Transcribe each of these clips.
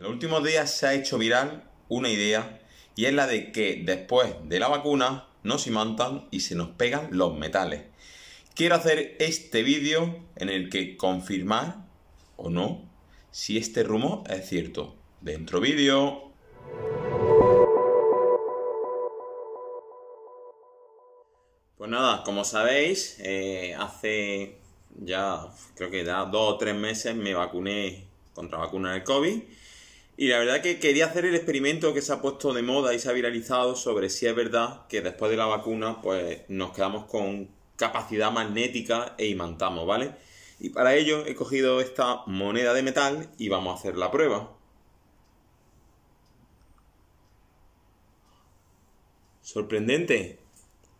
En los últimos días se ha hecho viral una idea y es la de que después de la vacuna nos imantan y se nos pegan los metales. Quiero hacer este vídeo en el que confirmar o no si este rumor es cierto. Dentro vídeo. Pues nada, como sabéis, eh, hace ya creo que da dos o tres meses me vacuné contra vacuna del COVID y la verdad que quería hacer el experimento que se ha puesto de moda y se ha viralizado sobre si es verdad que después de la vacuna pues nos quedamos con capacidad magnética e imantamos, ¿vale? Y para ello he cogido esta moneda de metal y vamos a hacer la prueba. Sorprendente.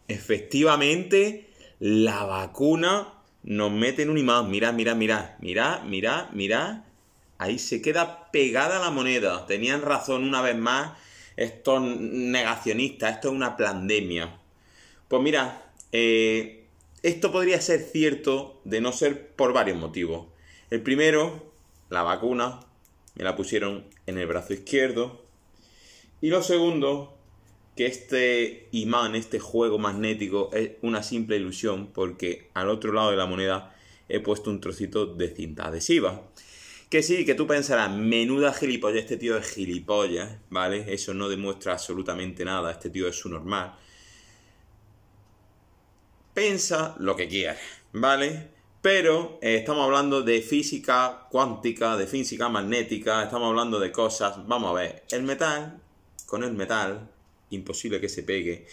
Efectivamente, la vacuna nos mete en un imán. Mirad, mirad, mirad, mirad, mirad, mirad Ahí se queda pegada la moneda. Tenían razón una vez más estos negacionistas. Esto es una pandemia. Pues mira, eh, esto podría ser cierto de no ser por varios motivos. El primero, la vacuna. Me la pusieron en el brazo izquierdo. Y lo segundo, que este imán, este juego magnético es una simple ilusión porque al otro lado de la moneda he puesto un trocito de cinta adhesiva. Que sí, que tú pensarás, menuda gilipollas, este tío es gilipollas, ¿vale? Eso no demuestra absolutamente nada, este tío es su normal. Piensa lo que quieras, ¿vale? Pero eh, estamos hablando de física cuántica, de física magnética, estamos hablando de cosas. Vamos a ver, el metal, con el metal, imposible que se pegue.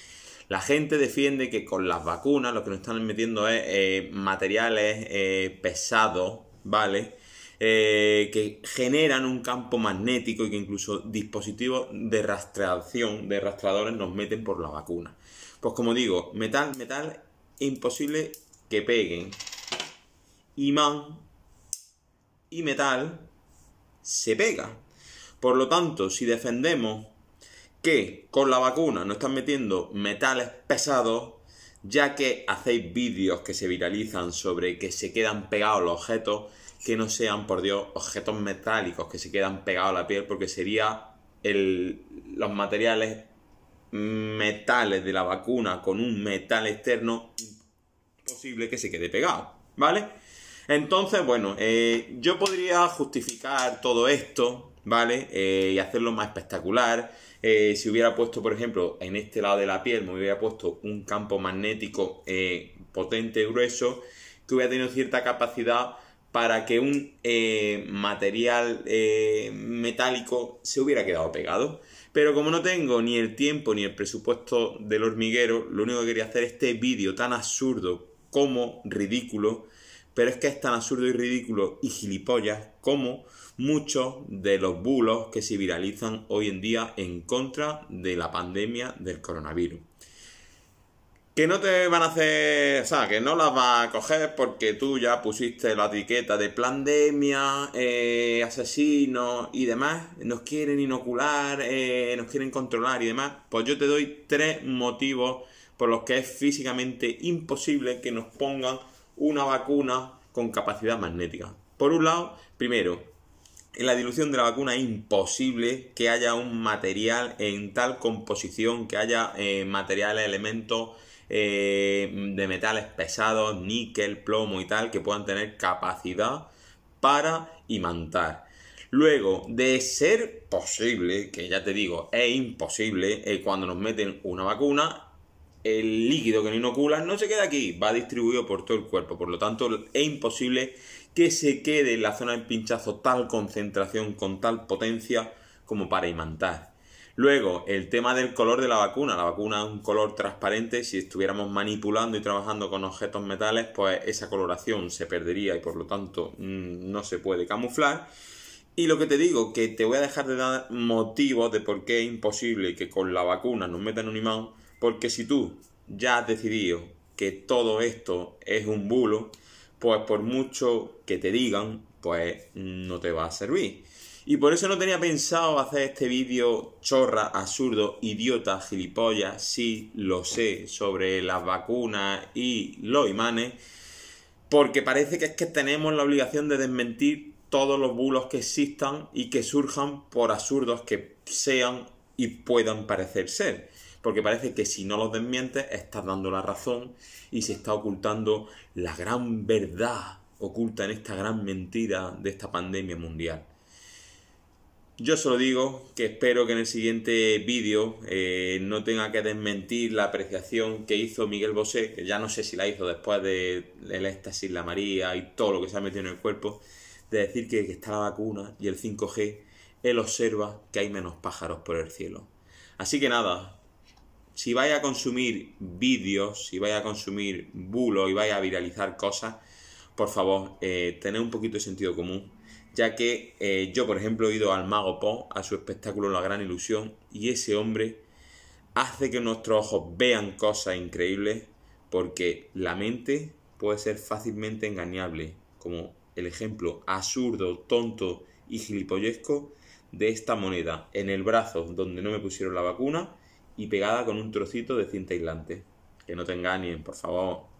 La gente defiende que con las vacunas lo que nos están metiendo es eh, materiales eh, pesados, ¿vale? Eh, que generan un campo magnético y que incluso dispositivos de rastreación, de rastradores, nos meten por la vacuna. Pues como digo, metal, metal, imposible que peguen. Imán y metal se pega. Por lo tanto, si defendemos que con la vacuna no están metiendo metales pesados, ya que hacéis vídeos que se viralizan sobre que se quedan pegados los objetos, que no sean, por Dios, objetos metálicos que se quedan pegados a la piel, porque sería los materiales metales de la vacuna con un metal externo posible que se quede pegado, ¿vale? Entonces, bueno, eh, yo podría justificar todo esto, ¿vale? Eh, y hacerlo más espectacular. Eh, si hubiera puesto, por ejemplo, en este lado de la piel, me hubiera puesto un campo magnético potente, grueso, que hubiera tenido cierta capacidad para que un eh, material eh, metálico se hubiera quedado pegado. Pero como no tengo ni el tiempo ni el presupuesto del hormiguero, lo único que quería hacer este vídeo tan absurdo como ridículo, pero es que es tan absurdo y ridículo y gilipollas como muchos de los bulos que se viralizan hoy en día en contra de la pandemia del coronavirus que no te van a hacer, o sea, que no las va a coger porque tú ya pusiste la etiqueta de pandemia, eh, asesino y demás, nos quieren inocular, eh, nos quieren controlar y demás, pues yo te doy tres motivos por los que es físicamente imposible que nos pongan una vacuna con capacidad magnética. Por un lado, primero, en la dilución de la vacuna es imposible que haya un material en tal composición, que haya eh, materiales, elementos eh, de metales pesados, níquel, plomo y tal, que puedan tener capacidad para imantar. Luego, de ser posible, que ya te digo, es imposible, eh, cuando nos meten una vacuna, el líquido que nos inoculan no se queda aquí, va distribuido por todo el cuerpo. Por lo tanto, es imposible que se quede en la zona del pinchazo tal concentración con tal potencia como para imantar. Luego, el tema del color de la vacuna. La vacuna es un color transparente. Si estuviéramos manipulando y trabajando con objetos metales, pues esa coloración se perdería y por lo tanto mm, no se puede camuflar. Y lo que te digo, que te voy a dejar de dar motivos de por qué es imposible que con la vacuna nos metan un imán, porque si tú ya has decidido que todo esto es un bulo, pues por mucho que te digan, pues no te va a servir. Y por eso no tenía pensado hacer este vídeo chorra, absurdo, idiota, gilipollas, sí lo sé, sobre las vacunas y los imanes, porque parece que es que tenemos la obligación de desmentir todos los bulos que existan y que surjan por absurdos que sean y puedan parecer ser porque parece que si no los desmientes estás dando la razón y se está ocultando la gran verdad oculta en esta gran mentira de esta pandemia mundial. Yo solo digo que espero que en el siguiente vídeo eh, no tenga que desmentir la apreciación que hizo Miguel Bosé, que ya no sé si la hizo después de éxtasis, la María y todo lo que se ha metido en el cuerpo, de decir que, que está la vacuna y el 5G, él observa que hay menos pájaros por el cielo. Así que nada, si vaya a consumir vídeos, si vaya a consumir bulos y vaya a viralizar cosas, por favor, eh, tened un poquito de sentido común. Ya que eh, yo, por ejemplo, he ido al Mago Po, a su espectáculo La Gran Ilusión, y ese hombre hace que nuestros ojos vean cosas increíbles, porque la mente puede ser fácilmente engañable, como el ejemplo absurdo, tonto y gilipollesco de esta moneda en el brazo donde no me pusieron la vacuna y pegada con un trocito de cinta aislante. Que no te engañen, por favor.